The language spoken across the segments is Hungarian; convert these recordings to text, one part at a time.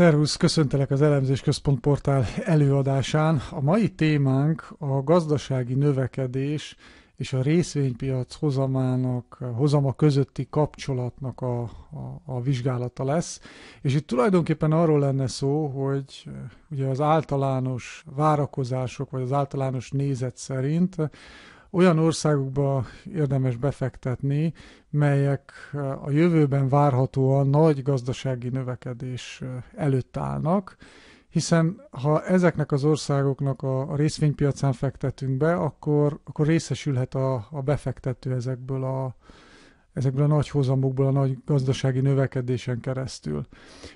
Szervusz, köszöntelek az Elemzés Központ portál előadásán. A mai témánk a gazdasági növekedés és a részvénypiac hozamának, hozama közötti kapcsolatnak a, a, a vizsgálata lesz. És itt tulajdonképpen arról lenne szó, hogy eh, ugye az általános várakozások, vagy az általános nézet szerint olyan országokba érdemes befektetni, melyek a jövőben várhatóan nagy gazdasági növekedés előtt állnak, hiszen ha ezeknek az országoknak a, részvénypiacán fektetünk be, akkor, akkor részesülhet a, a befektető ezekből a, ezekből a nagy hozamokból, a nagy gazdasági növekedésen keresztül.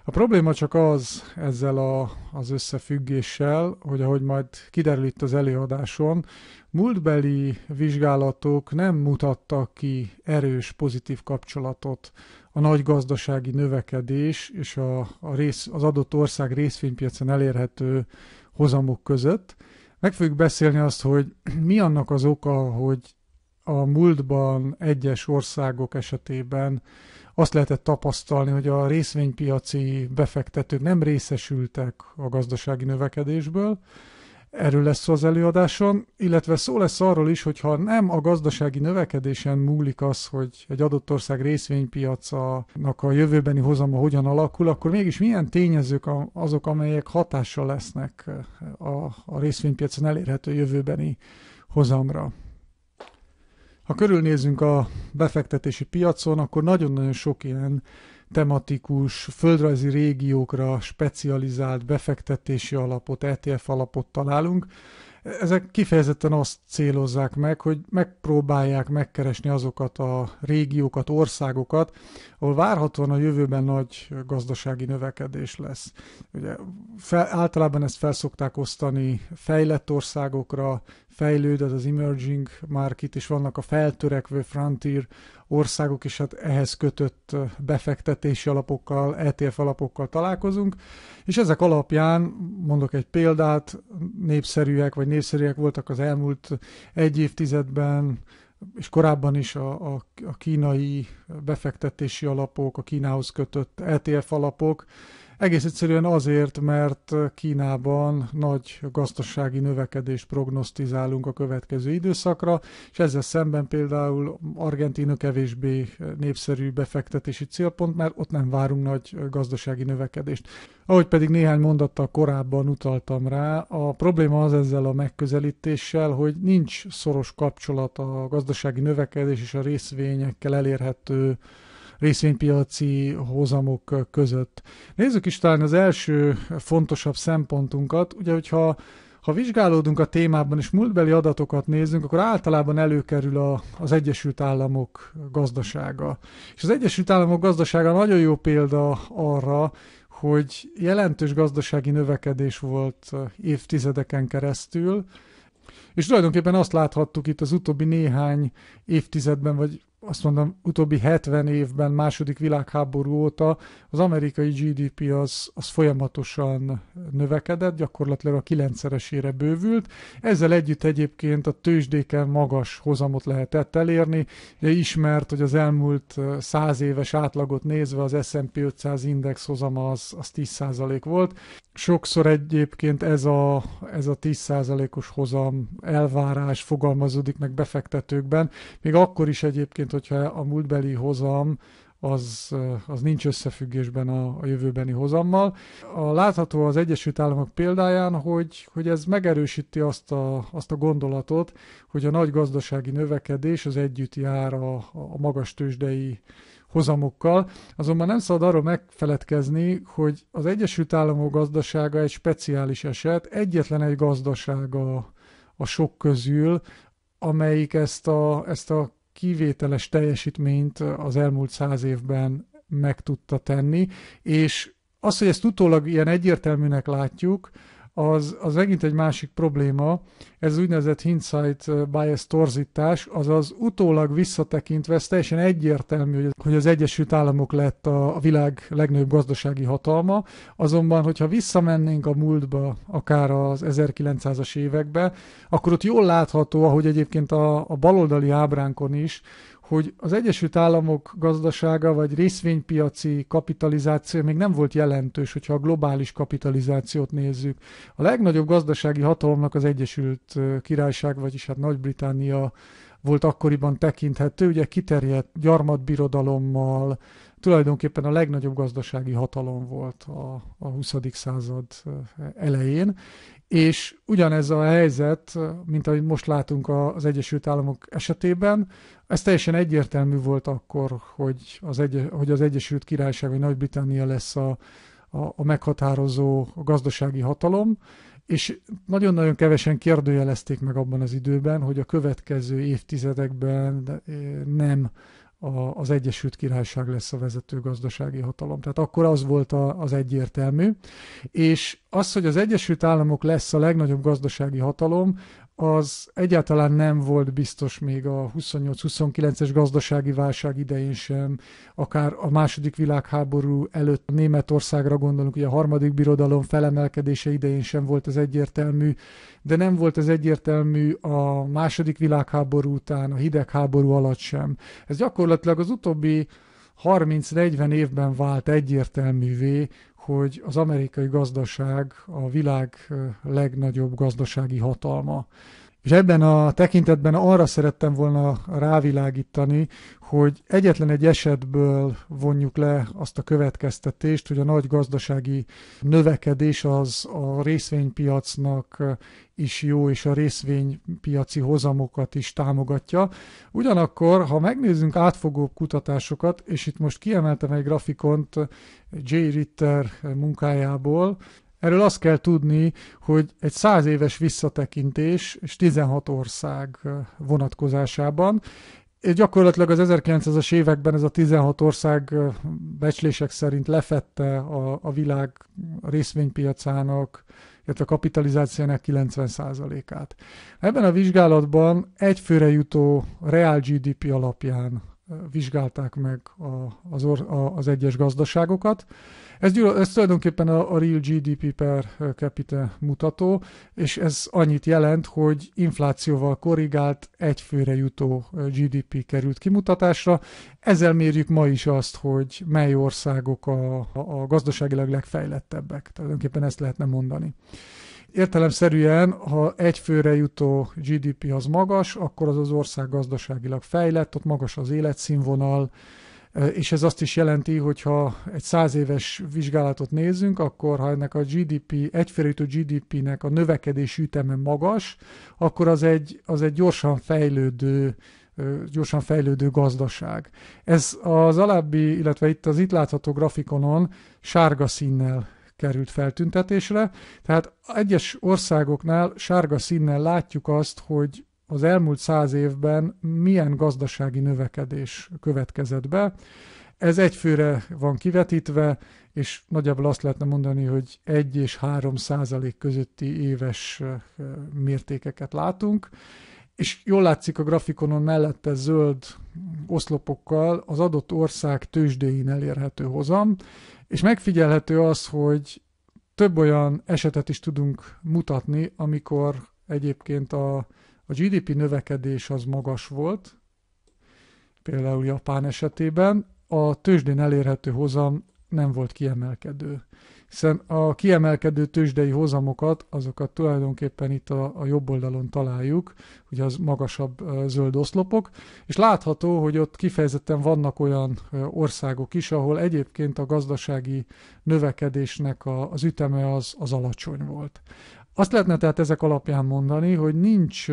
A probléma csak az ezzel a, az összefüggéssel, hogy ahogy majd kiderül itt az előadáson, múltbeli vizsgálatok nem mutattak ki erős pozitív kapcsolatot a nagy gazdasági növekedés és a, a rész, az adott ország részvénypiacon elérhető hozamok között. Meg fogjuk beszélni azt, hogy mi annak az oka, hogy a múltban egyes országok esetében azt lehetett tapasztalni, hogy a részvénypiaci befektetők nem részesültek a gazdasági növekedésből, Erről lesz szó az előadáson, illetve szó lesz arról is, hogy ha nem a gazdasági növekedésen múlik az, hogy egy adott ország részvénypiacának a jövőbeni hozama hogyan alakul, akkor mégis milyen tényezők azok, amelyek hatással lesznek a, részvénypiacon elérhető jövőbeni hozamra. Ha körülnézünk a befektetési piacon, akkor nagyon-nagyon sok ilyen tematikus, földrajzi régiókra specializált befektetési alapot, ETF alapot találunk. Ezek kifejezetten azt célozzák meg, hogy megpróbálják megkeresni azokat a régiókat, országokat, ahol várhatóan a jövőben nagy gazdasági növekedés lesz. Ugye fel, általában ezt felszokták osztani fejlett országokra, fejlődött az emerging market, és vannak a feltörekvő frontier országok, és hát ehhez kötött befektetési alapokkal, ETF alapokkal találkozunk, és ezek alapján, mondok egy példát, népszerűek vagy népszerűek voltak az elmúlt egy évtizedben, és korábban is a, a, a kínai befektetési alapok, a Kínához kötött ETF alapok, egész egyszerűen azért, mert Kínában nagy gazdasági növekedést prognosztizálunk a következő időszakra, és ezzel szemben például Argentina kevésbé népszerű befektetési célpont, mert ott nem várunk nagy gazdasági növekedést. Ahogy pedig néhány mondattal korábban utaltam rá, a probléma az ezzel a megközelítéssel, hogy nincs szoros kapcsolat a gazdasági növekedés és a részvényekkel elérhető részvénypiaci hozamok között. Nézzük is talán az első fontosabb szempontunkat, ugye, hogyha ha vizsgálódunk a témában és múltbeli adatokat nézzünk, akkor általában előkerül a, az Egyesült Államok gazdasága. És az Egyesült Államok gazdasága nagyon jó példa arra, hogy jelentős gazdasági növekedés volt évtizedeken keresztül, és tulajdonképpen azt láthattuk itt az utóbbi néhány évtizedben, vagy azt mondom, utóbbi 70 évben, második világháború óta az amerikai GDP az, az folyamatosan növekedett, gyakorlatilag a kilencszeresére bővült. Ezzel együtt egyébként a tőzsdéken magas hozamot lehetett elérni. De ismert, hogy az elmúlt 100 éves átlagot nézve az S&P 500 index hozama az, az 10% volt. Sokszor egyébként ez a, ez a 10%-os hozam elvárás fogalmazódik meg befektetőkben, még akkor is egyébként, hogyha a múltbeli hozam az, az nincs összefüggésben a, a jövőbeni hozammal. A látható az Egyesült Államok példáján, hogy, hogy ez megerősíti azt a, azt a gondolatot, hogy a nagy gazdasági növekedés az együtt jár a, a magas tőzsdei hozamokkal, azonban nem szabad arról megfeledkezni, hogy az Egyesült Államok gazdasága egy speciális eset, egyetlen egy gazdasága a sok közül, amelyik ezt a, ezt a kivételes teljesítményt az elmúlt száz évben meg tudta tenni, és az, hogy ezt utólag ilyen egyértelműnek látjuk, az, az megint egy másik probléma, ez úgynevezett hindsight eh, bias torzítás, azaz utólag visszatekintve, ez teljesen egyértelmű, hogy az Egyesült Államok lett a világ legnagyobb gazdasági hatalma, azonban, hogyha visszamennénk a múltba, akár az 1900-as évekbe, akkor ott jól látható, ahogy egyébként a, a baloldali ábránkon is, hogy az Egyesült Államok gazdasága vagy részvénypiaci kapitalizáció még nem volt jelentős, hogyha a globális kapitalizációt nézzük. A legnagyobb gazdasági hatalomnak az Egyesült Királyság, vagyis hát Nagy-Britannia volt akkoriban tekinthető, ugye kiterjedt gyarmatbirodalommal, tulajdonképpen a legnagyobb gazdasági hatalom volt a, a 20. század elején, és ugyanez a helyzet, mint amit most látunk az Egyesült Államok esetében, ez teljesen egyértelmű volt akkor, hogy az, egy, hogy az Egyesült Királyság vagy Nagy-Britannia lesz a, a, a meghatározó gazdasági hatalom, és nagyon-nagyon kevesen kérdőjelezték meg abban az időben, hogy a következő évtizedekben nem a, az Egyesült Királyság lesz a vezető gazdasági hatalom. Tehát akkor az volt a, az egyértelmű. És az, hogy az Egyesült Államok lesz a legnagyobb gazdasági hatalom, az egyáltalán nem volt biztos még a 28-29-es gazdasági válság idején sem, akár a második világháború előtt Németországra gondolunk, ugye a harmadik birodalom felemelkedése idején sem volt ez egyértelmű, de nem volt ez egyértelmű a második világháború után, a hidegháború alatt sem. Ez gyakorlatilag az utóbbi 30-40 évben vált egyértelművé, hogy az amerikai gazdaság a világ legnagyobb gazdasági hatalma. És ebben a tekintetben arra szerettem volna rávilágítani, hogy egyetlen egy esetből vonjuk le azt a következtetést, hogy a nagy gazdasági növekedés az a részvénypiacnak is jó, és a részvénypiaci hozamokat is támogatja. Ugyanakkor, ha megnézzünk átfogó kutatásokat, és itt most kiemeltem egy grafikont J. Ritter munkájából, Erről azt kell tudni, hogy egy száz éves visszatekintés és 16 ország vonatkozásában, gyakorlatilag az 1900-as években ez a 16 ország becslések szerint lefette a, a világ részvénypiacának, illetve a kapitalizációnak 90%-át. Ebben a vizsgálatban egyfőre jutó real GDP alapján vizsgálták meg a, az, or, a, az egyes gazdaságokat. Ez, gyűl, ez tulajdonképpen a, a real GDP per eh, capita mutató, és ez annyit jelent, hogy inflációval korrigált egyfőre jutó eh, GDP került kimutatásra. Ezzel mérjük ma is azt, hogy mely országok a, a, a gazdaságilag legfejlettebbek. Tulajdonképpen ezt lehetne mondani. Értelemszerűen, ha egy főre jutó GDP az magas, akkor az az ország gazdaságilag fejlett, ott magas az életszínvonal, eh, és ez azt is jelenti, hogy ha egy száz éves vizsgálatot nézzünk, akkor ha ennek a GDP, egyfélőtő GDP-nek a növekedési üteme magas, akkor az egy, az egy gyorsan fejlődő eh, gyorsan fejlődő gazdaság. Ez az alábbi, illetve itt az itt látható grafikonon sárga színnel került feltüntetésre. Tehát egyes országoknál sárga színnel látjuk azt, hogy az elmúlt száz évben milyen gazdasági növekedés következett be. Ez egyfőre van kivetítve, és nagyjából azt lehetne mondani, hogy 1 és 3 százalék közötti éves mértékeket látunk, és jól látszik a grafikonon mellette zöld oszlopokkal az adott ország tőzsdéjén elérhető hozam, és megfigyelhető az, hogy több olyan esetet is tudunk mutatni, amikor egyébként a, a GDP növekedés az magas volt, például Japán esetében, a tőzsdén elérhető hozam nem volt kiemelkedő hiszen a kiemelkedő tőzsdei hozamokat, azokat tulajdonképpen itt a, a jobb oldalon találjuk, ugye az magasabb zöld oszlopok, és látható, hogy ott kifejezetten vannak olyan országok is, ahol egyébként a gazdasági növekedésnek a, az üteme az, az alacsony volt. Azt lehetne tehát ezek alapján mondani, hogy nincs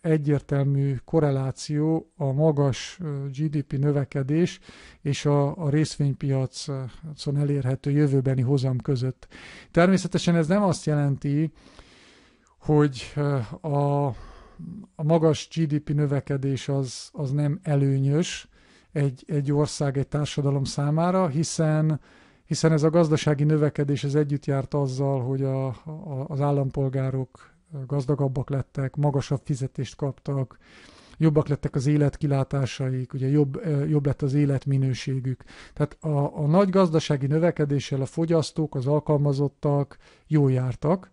egyértelmű korreláció a magas GDP növekedés és a, részvénypiacon elérhető jövőbeni hozam között. Természetesen ez nem azt jelenti, hogy a, a magas GDP növekedés az, az nem előnyös egy, egy ország, egy társadalom számára, hiszen hiszen ez a gazdasági növekedés ez együtt járt azzal, hogy a, a, az állampolgárok gazdagabbak lettek, magasabb fizetést kaptak, jobbak lettek az életkilátásaik, ugye jobb, jobb lett az életminőségük. Tehát a, a nagy gazdasági növekedéssel a fogyasztók, az alkalmazottak jól jártak,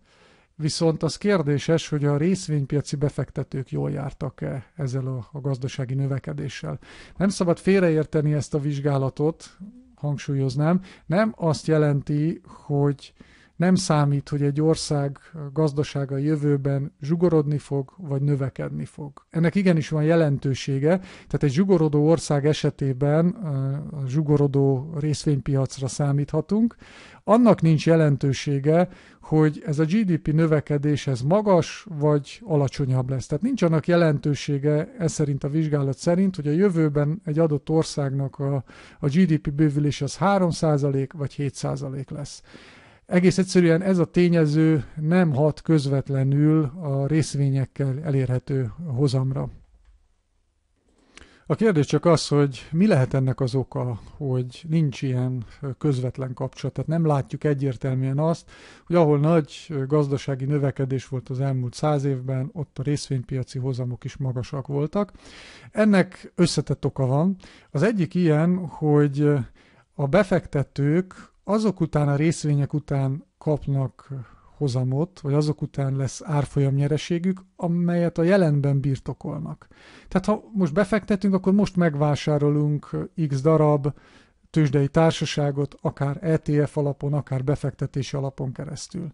viszont az kérdéses, hogy a részvénypiaci befektetők jól jártak-e ezzel a, a gazdasági növekedéssel. Nem szabad félreérteni ezt a vizsgálatot, hangsúlyoznám, nem azt jelenti, hogy nem számít, hogy egy ország gazdasága jövőben zsugorodni fog, vagy növekedni fog. Ennek igenis van jelentősége, tehát egy zsugorodó ország esetében a zsugorodó részvénypiacra számíthatunk. Annak nincs jelentősége, hogy ez a GDP növekedés ez magas vagy alacsonyabb lesz. Tehát nincs annak jelentősége, ez szerint a vizsgálat szerint, hogy a jövőben egy adott országnak a, a GDP bővülés az 3% vagy 7% lesz. Egész egyszerűen ez a tényező nem hat közvetlenül a részvényekkel elérhető hozamra. A kérdés csak az, hogy mi lehet ennek az oka, hogy nincs ilyen közvetlen kapcsolat. Tehát nem látjuk egyértelműen azt, hogy ahol nagy gazdasági növekedés volt az elmúlt száz évben, ott a részvénypiaci hozamok is magasak voltak. Ennek összetett oka van. Az egyik ilyen, hogy a befektetők azok után, a részvények után kapnak hozamot, vagy azok után lesz árfolyam nyereségük, amelyet a jelenben birtokolnak. Tehát ha most befektetünk, akkor most megvásárolunk x darab tőzsdei társaságot, akár ETF alapon, akár befektetési alapon keresztül.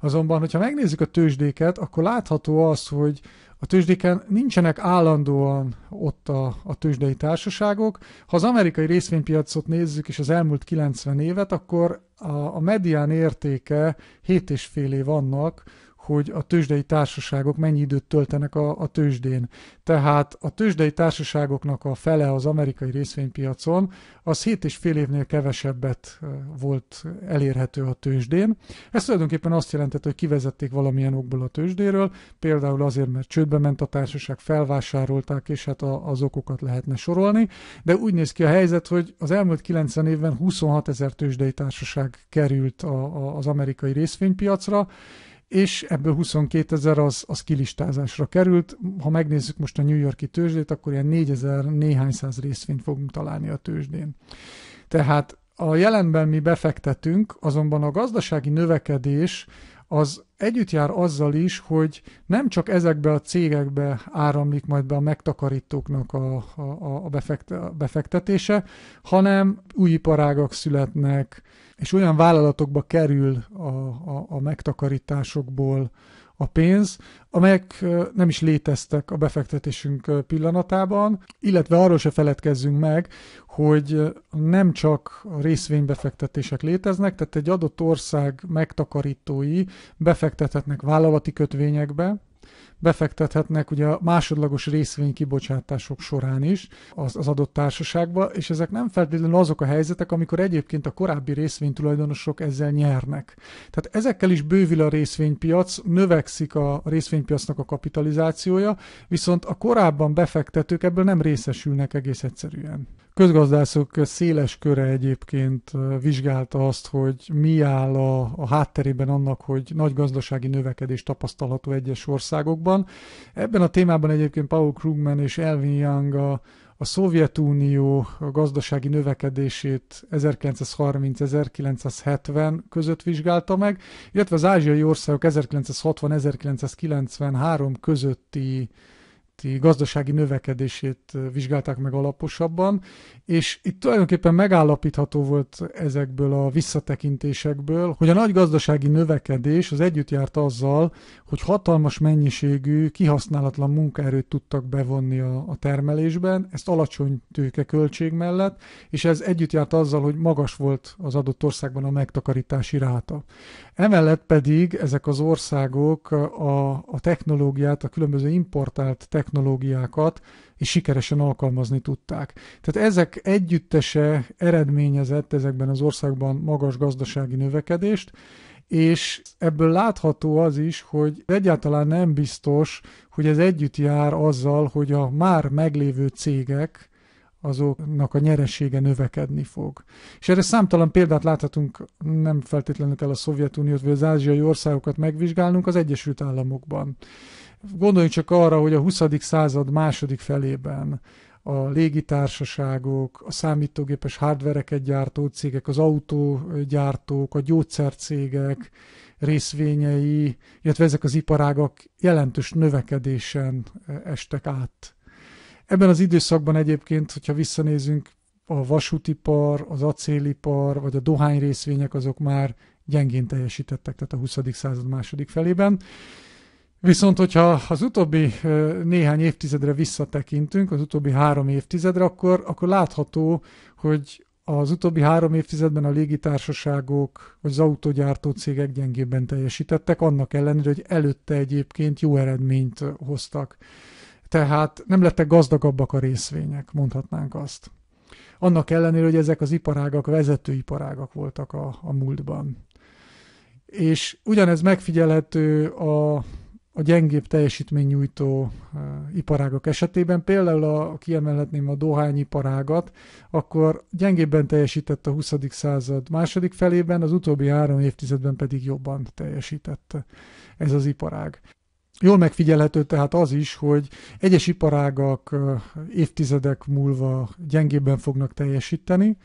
Azonban, hogyha megnézzük a tőzsdéket, akkor látható az, hogy a tőzsdéken nincsenek állandóan ott a, a tőzsdei társaságok. Ha az amerikai részvénypiacot nézzük, és az elmúlt 90 évet, akkor a, a medián értéke 7,5 év annak, hogy a tőzsdei társaságok mennyi időt töltenek a, a tőzsdén. Tehát a tőzsdei társaságoknak a fele az amerikai részvénypiacon, az 7,5 évnél kevesebbet volt elérhető a tőzsdén. Ez tulajdonképpen azt jelentett, hogy kivezették valamilyen okból a tőzsdéről, például azért, mert csődbe ment a társaság, felvásárolták, és hát a, az okokat lehetne sorolni, de úgy néz ki a helyzet, hogy az elmúlt 90 évben 26 ezer tőzsdei társaság került a, a, az amerikai részvénypiacra, és ebből 22 ezer az, az kilistázásra került. Ha megnézzük most a New Yorki tőzsdét, akkor ilyen ezer néhány száz részvényt fogunk találni a tőzsdén. Tehát a jelenben mi befektetünk, azonban a gazdasági növekedés az együtt jár azzal is, hogy nem csak ezekbe a cégekbe áramlik majd be a megtakarítóknak a, a, a befektetése, hanem új iparágak születnek, és olyan vállalatokba kerül a, a, a megtakarításokból a pénz, amelyek nem is léteztek a befektetésünk pillanatában, illetve arról se feledkezzünk meg, hogy nem csak részvénybefektetések léteznek, tehát egy adott ország megtakarítói befektethetnek vállalati kötvényekbe, befektethetnek ugye a másodlagos részvénykibocsátások során is az, az adott társaságba, és ezek nem feltétlenül azok a helyzetek, amikor egyébként a korábbi részvénytulajdonosok ezzel nyernek. Tehát ezekkel is bővül a részvénypiac, növekszik a részvénypiacnak a kapitalizációja, viszont a korábban befektetők ebből nem részesülnek egész egyszerűen közgazdászok széles köre egyébként vizsgálta azt, hogy mi áll a, a hátterében annak, hogy nagy gazdasági növekedés tapasztalható egyes országokban. Ebben a témában egyébként Paul Krugman és Elvin Young a, a Szovjetunió gazdasági növekedését 1930-1970 között vizsgálta meg, illetve az ázsiai országok 1960-1993 közötti gazdasági növekedését vizsgálták meg alaposabban, és itt tulajdonképpen megállapítható volt ezekből a visszatekintésekből, hogy a nagy gazdasági növekedés az együtt járt azzal, hogy hatalmas mennyiségű kihasználatlan munkaerőt tudtak bevonni a, a termelésben, ezt alacsony tőkeköltség mellett, és ez együtt járt azzal, hogy magas volt az adott országban a megtakarítási ráta. Emellett pedig ezek az országok a, a technológiát, a különböző importált technológiát, technológiákat, és sikeresen alkalmazni tudták. Tehát ezek együttese eredményezett ezekben az országban magas gazdasági növekedést, és ebből látható az is, hogy egyáltalán nem biztos, hogy ez együtt jár azzal, hogy a már meglévő cégek azoknak a nyeresége növekedni fog. És erre számtalan példát láthatunk, nem feltétlenül kell a Szovjetuniót vagy az ázsiai országokat megvizsgálnunk, az Egyesült Államokban. Gondoljunk csak arra, hogy a 20. század második felében a légitársaságok, a számítógépes hardvereket gyártó cégek, az autógyártók, a gyógyszercégek részvényei, illetve ezek az iparágak jelentős növekedésen eh, estek át. Ebben az időszakban egyébként, hogyha visszanézünk, a vasútipar, az acélipar, vagy a dohány részvények azok már gyengén teljesítettek, tehát a 20. század második felében. Viszont, hogyha az utóbbi néhány évtizedre visszatekintünk, az utóbbi három évtizedre, akkor, akkor látható, hogy az utóbbi három évtizedben a légitársaságok vagy az autogyártó cégek gyengébben teljesítettek, annak ellenére, hogy előtte egyébként jó eredményt hoztak. Tehát nem lettek gazdagabbak a részvények, mondhatnánk azt. Annak ellenére, hogy ezek az iparágak vezetőiparágak voltak a, a múltban. És ugyanez megfigyelhető a a gyengébb teljesítménynyújtó eh, iparágak esetében, például a, kiemelhetném a dohányiparágat, akkor gyengébben teljesített a 20. század második felében, az utóbbi három évtizedben pedig jobban teljesített ez az iparág. Jól megfigyelhető tehát az is, hogy egyes iparágak évtizedek múlva gyengébben fognak teljesíteni.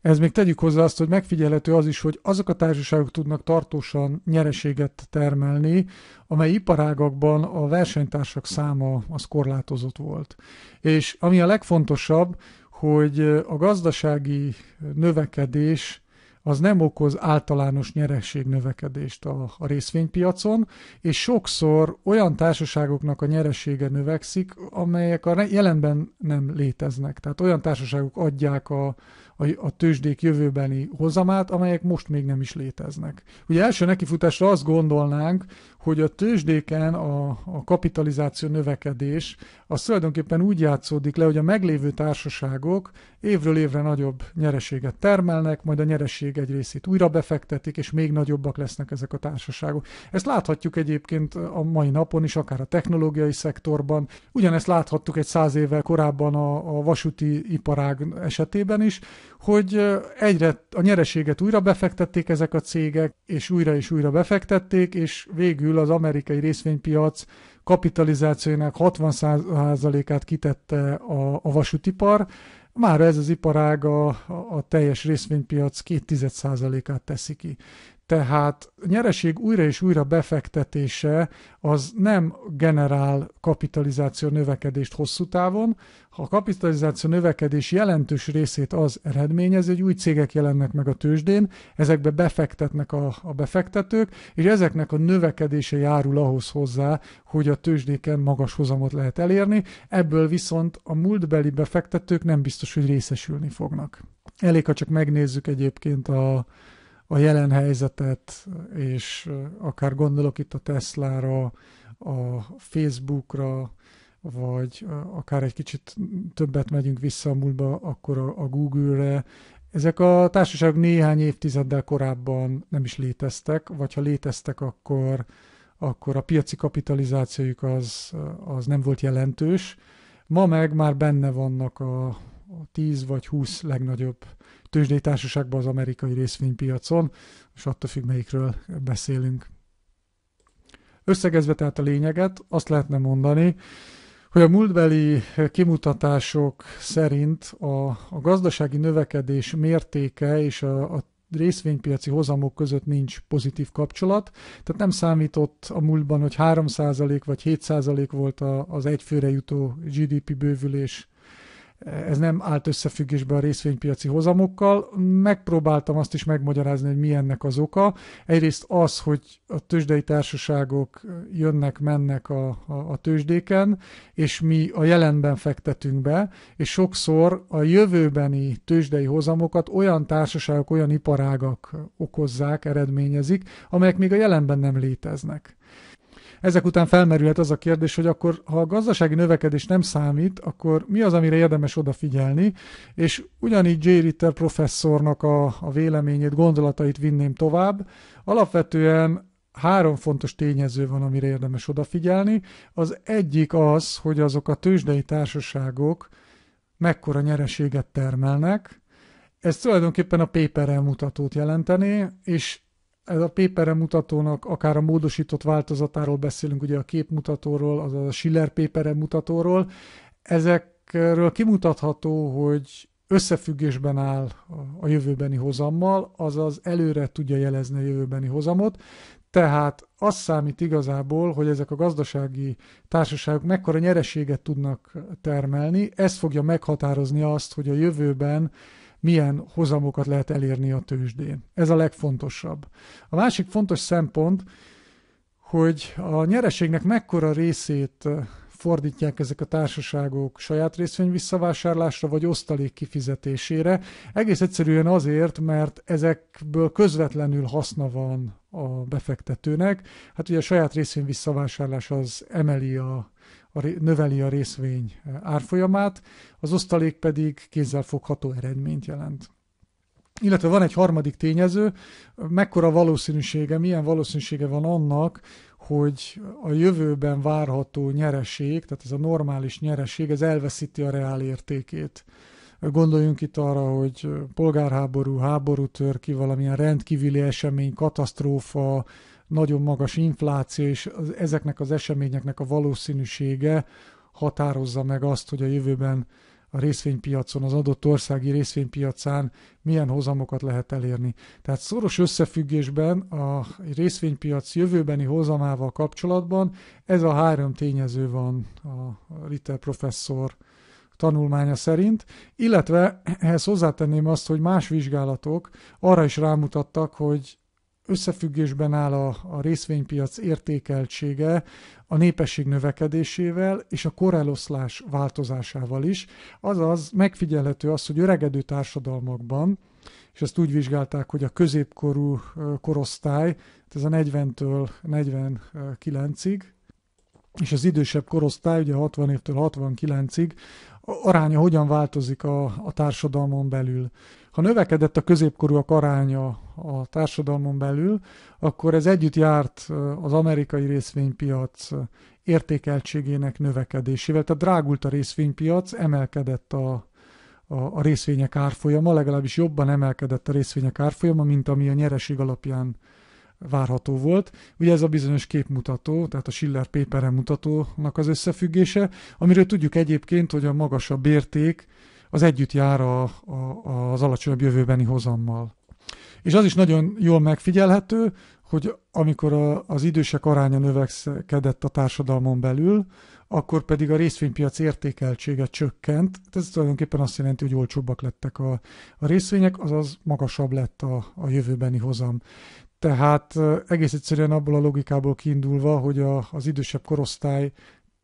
Ez még tegyük hozzá azt, hogy megfigyelhető az is, hogy azok a társaságok tudnak tartósan nyereséget termelni, amely iparágakban a versenytársak száma az korlátozott volt. És ami a legfontosabb, hogy a gazdasági növekedés az nem okoz általános nyerességnövekedést a, a részvénypiacon, és sokszor olyan társaságoknak a nyeressége növekszik, amelyek a jelenben nem léteznek. Tehát olyan társaságok adják a, a, a tőzsdék jövőbeni hozamát, amelyek most még nem is léteznek. Ugye első nekifutásra azt gondolnánk, hogy a tőzsdéken a, a kapitalizáció növekedés az tulajdonképpen úgy játszódik le, hogy a meglévő társaságok évről évre nagyobb nyereséget termelnek, majd a nyereség egy részét újra befektetik, és még nagyobbak lesznek ezek a társaságok. Ezt láthatjuk egyébként a mai napon is, akár a technológiai szektorban. Ugyanezt láthattuk egy száz évvel korábban a, a vasúti iparág esetében is, hogy egyre a nyereséget újra befektették ezek a cégek, és újra és újra befektették, és végül az amerikai részvénypiac kapitalizációjának 60%-át kitette a, a vasútipar, már ez az iparág a, a teljes részvénypiac 2,1%-át teszi ki. Tehát nyereség újra és újra befektetése az nem generál kapitalizáció növekedést hosszú távon. Ha a kapitalizáció növekedés jelentős részét az eredményez, hogy új cégek jelennek meg a tőzsdén, ezekbe befektetnek a, a befektetők, és ezeknek a növekedése járul ahhoz hozzá, hogy a tőzsdéken magas hozamot lehet elérni, ebből viszont a múltbeli befektetők nem biztos, hogy részesülni fognak. Elég, ha csak megnézzük egyébként a a jelen helyzetet, és eh, akár gondolok itt a Teslára, a Facebookra, vagy eh, akár egy kicsit többet megyünk vissza a múlba, akkor a, Google-re. Ezek a társaságok néhány évtizeddel korábban nem is léteztek, vagy ha léteztek, akkor, akkor a piaci kapitalizációjuk az, eh, az nem volt jelentős. Ma meg már benne vannak a, a 10 vagy 20 legnagyobb tőzsdétársaságba az amerikai részvénypiacon, és attól függ, melyikről beszélünk. Összegezve tehát a lényeget, azt lehetne mondani, hogy a múltbeli kimutatások szerint a, a gazdasági növekedés mértéke és a, a részvénypiaci hozamok között nincs pozitív kapcsolat, tehát nem számított a múltban, hogy 3% vagy 7% volt az egyfőre jutó GDP bővülés ez nem állt összefüggésbe a részvénypiaci hozamokkal. Megpróbáltam azt is megmagyarázni, hogy mi ennek az oka. Egyrészt az, hogy a tőzsdei társaságok jönnek, mennek a, a, a tőzsdéken, és mi a jelenben fektetünk be, és sokszor a jövőbeni tőzsdei hozamokat olyan társaságok, olyan iparágak okozzák, eredményezik, amelyek még a jelenben nem léteznek. Ezek után felmerülhet az a kérdés, hogy akkor, ha a gazdasági növekedés nem számít, akkor mi az, amire érdemes odafigyelni, és ugyanígy J. Ritter professzornak a, a véleményét, gondolatait vinném tovább. Alapvetően három fontos tényező van, amire érdemes odafigyelni. Az egyik az, hogy azok a tőzsdei társaságok mekkora nyereséget termelnek. Ez tulajdonképpen a paper mutatót jelenteni, és ez a pépere mutatónak akár a módosított változatáról beszélünk, ugye a képmutatóról, azaz a Schiller pépere mutatóról, ezekről kimutatható, hogy összefüggésben áll a jövőbeni hozammal, azaz előre tudja jelezni a jövőbeni hozamot, tehát az számít igazából, hogy ezek a gazdasági társaságok mekkora nyereséget tudnak termelni, ez fogja meghatározni azt, hogy a jövőben milyen hozamokat lehet elérni a tőzsdén. Ez a legfontosabb. A másik fontos szempont, hogy a nyereségnek mekkora részét eh, fordítják ezek a társaságok saját részvény visszavásárlásra vagy osztalék kifizetésére. Egész egyszerűen azért, mert ezekből közvetlenül haszna van a befektetőnek. Hát ugye a saját részvény visszavásárlás az emeli a a, növeli a részvény eh, árfolyamát, az osztalék pedig kézzelfogható eredményt jelent. Illetve van egy harmadik tényező, mekkora valószínűsége, milyen valószínűsége van annak, hogy a jövőben várható nyereség, tehát ez a normális nyereség, ez elveszíti a reál értékét. Gondoljunk itt arra, hogy polgárháború, háború tör ki, valamilyen rendkívüli esemény, katasztrófa, nagyon magas infláció és az, ezeknek az eseményeknek a valószínűsége határozza meg azt, hogy a jövőben a részvénypiacon, az adott országi részvénypiacán milyen hozamokat lehet elérni. Tehát szoros összefüggésben a részvénypiac jövőbeni hozamával kapcsolatban ez a három tényező van a Ritter professzor tanulmánya szerint, illetve ehhez hozzátenném azt, hogy más vizsgálatok arra is rámutattak, hogy összefüggésben áll a, a részvénypiac értékeltsége a népesség növekedésével és a koreloszlás változásával is. Azaz megfigyelhető az, hogy öregedő társadalmakban, és ezt úgy vizsgálták, hogy a középkorú korosztály, ez a 40-től 49-ig, és az idősebb korosztály, ugye 60 évtől 69-ig, aránya hogyan változik a, a társadalmon belül. Ha növekedett a középkorúak aránya a társadalmon belül, akkor ez együtt járt az amerikai részvénypiac értékeltségének növekedésével. Tehát drágult a részvénypiac, emelkedett a, a, a részvények árfolyama, legalábbis jobban emelkedett a részvények árfolyama, mint ami a nyereség alapján várható volt. Ugye ez a bizonyos képmutató, tehát a Schiller péperen mutatónak az összefüggése, amiről tudjuk egyébként, hogy a magasabb érték az együtt jár a, a, az alacsonyabb jövőbeni hozammal. És az is nagyon jól megfigyelhető, hogy amikor a, az idősek aránya növekedett a társadalmon belül, akkor pedig a részvénypiac értékeltsége csökkent. Ez tulajdonképpen azt jelenti, hogy olcsóbbak lettek a, a részvények, azaz magasabb lett a, a jövőbeni hozam. Tehát egész egyszerűen abból a logikából kiindulva, hogy a, az idősebb korosztály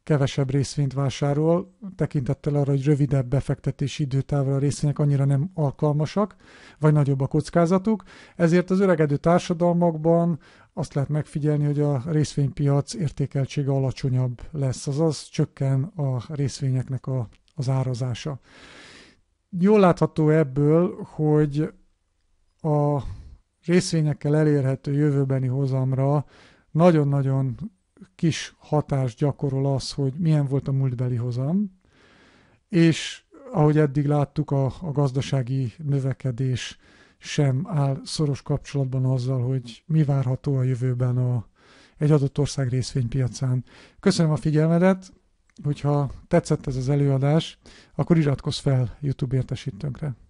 kevesebb részvényt vásárol, tekintettel arra, hogy rövidebb befektetési időtávra a részvények annyira nem alkalmasak, vagy nagyobb a kockázatuk, ezért az öregedő társadalmakban azt lehet megfigyelni, hogy a részvénypiac értékeltsége alacsonyabb lesz, azaz csökken a részvényeknek a, az árazása. Jól látható ebből, hogy a részvényekkel elérhető jövőbeni hozamra nagyon-nagyon kis hatást gyakorol az, hogy milyen volt a múltbeli hozam, és ahogy eddig láttuk, a, a gazdasági növekedés sem áll szoros kapcsolatban azzal, hogy mi várható a jövőben a, egy adott ország részvénypiacán. Köszönöm a figyelmedet, hogyha tetszett ez az előadás, akkor iratkozz fel YouTube értesítőnkre.